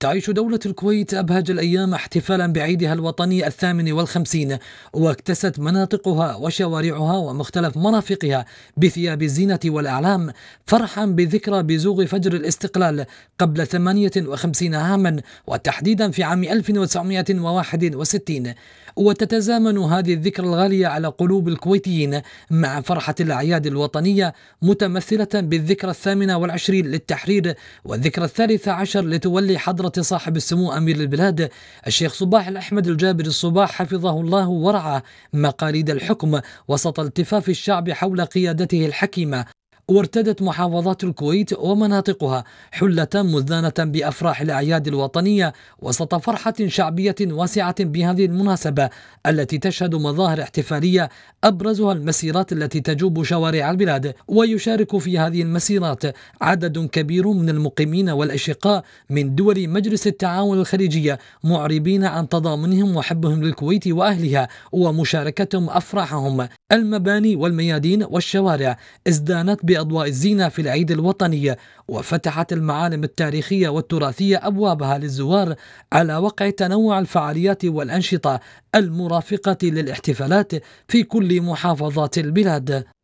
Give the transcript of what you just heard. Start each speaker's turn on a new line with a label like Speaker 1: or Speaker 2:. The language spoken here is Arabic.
Speaker 1: تعيش دولة الكويت أبهج الأيام احتفالا بعيدها الوطني الثامن والخمسين واكتست مناطقها وشوارعها ومختلف مرافقها بثياب الزينة والأعلام فرحا بذكرى بزوغ فجر الاستقلال قبل 58 عاما وتحديدا في عام 1961 وتتزامن هذه الذكرى الغالية على قلوب الكويتيين مع فرحة الأعياد الوطنية متمثلة بالذكرى الثامنة والعشرين للتحرير والذكرى الثالثة عشر لتولي حضرة بنظرة صاحب السمو أمير البلاد الشيخ صباح الأحمد الجابر الصباح حفظه الله ورعى مقاليد الحكم وسط التفاف الشعب حول قيادته الحكيمة وارتدت محافظات الكويت ومناطقها حلة مزدانة بأفراح الأعياد الوطنية وسط فرحة شعبية واسعة بهذه المناسبة التي تشهد مظاهر احتفالية أبرزها المسيرات التي تجوب شوارع البلاد ويشارك في هذه المسيرات عدد كبير من المقيمين والأشقاء من دول مجلس التعاون الخليجية معربين عن تضامنهم وحبهم للكويت وأهلها ومشاركتهم أفراحهم المباني والميادين والشوارع ازدانت بأضواء الزينة في العيد الوطني وفتحت المعالم التاريخية والتراثية أبوابها للزوار على وقع تنوع الفعاليات والأنشطة المرافقة للاحتفالات في كل محافظات البلاد